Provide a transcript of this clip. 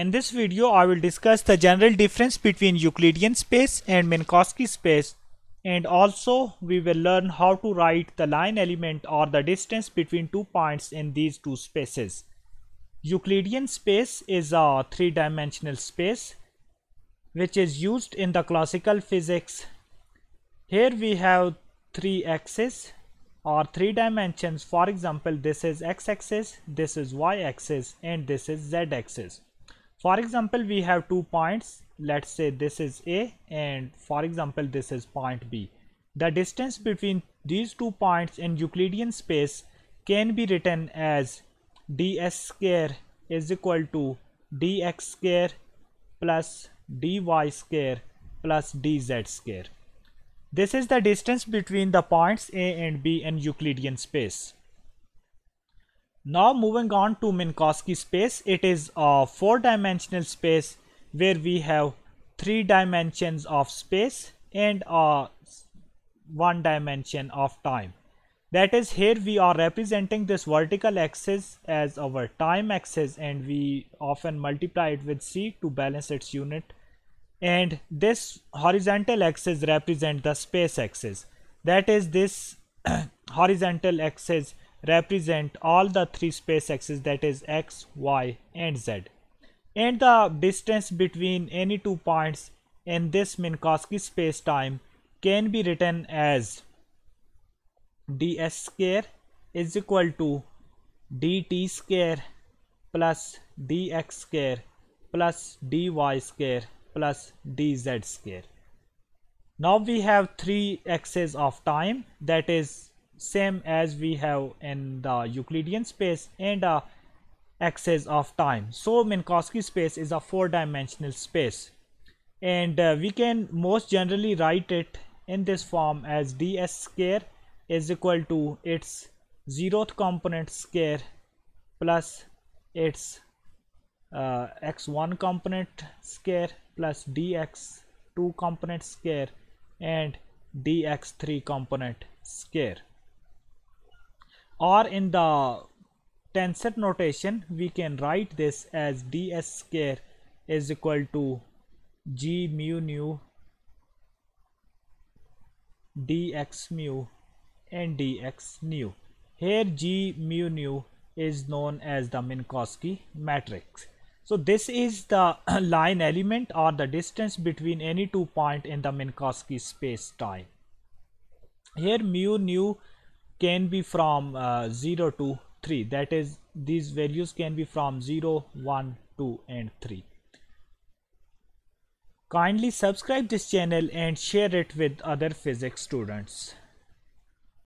In this video, I will discuss the general difference between Euclidean space and Minkowski space and also we will learn how to write the line element or the distance between two points in these two spaces. Euclidean space is a three-dimensional space which is used in the classical physics. Here we have three axes or three dimensions. For example, this is x-axis, this is y-axis and this is z-axis for example we have two points let's say this is a and for example this is point b the distance between these two points in euclidean space can be written as ds square is equal to dx square plus dy square plus dz square this is the distance between the points a and b in euclidean space now moving on to Minkowski space, it is a four-dimensional space where we have three dimensions of space and uh, one dimension of time. That is here we are representing this vertical axis as our time axis and we often multiply it with c to balance its unit and this horizontal axis represents the space axis. That is this horizontal axis represent all the three space axes that is x, y and z. And the distance between any two points in this Minkowski spacetime can be written as ds square is equal to dt square plus dx square plus dy square plus dz square. Now we have three axes of time that is same as we have in the Euclidean space and the axis of time. So Minkowski space is a four-dimensional space and uh, we can most generally write it in this form as ds square is equal to its zeroth component square plus its uh, x1 component square plus dx2 component square and dx3 component square or in the tensor notation we can write this as ds square is equal to g mu nu dx mu and dx nu here g mu nu is known as the minkowski matrix so this is the line element or the distance between any two point in the minkowski space time here mu nu can be from uh, 0 to 3 that is these values can be from 0 1 2 and 3 kindly subscribe this channel and share it with other physics students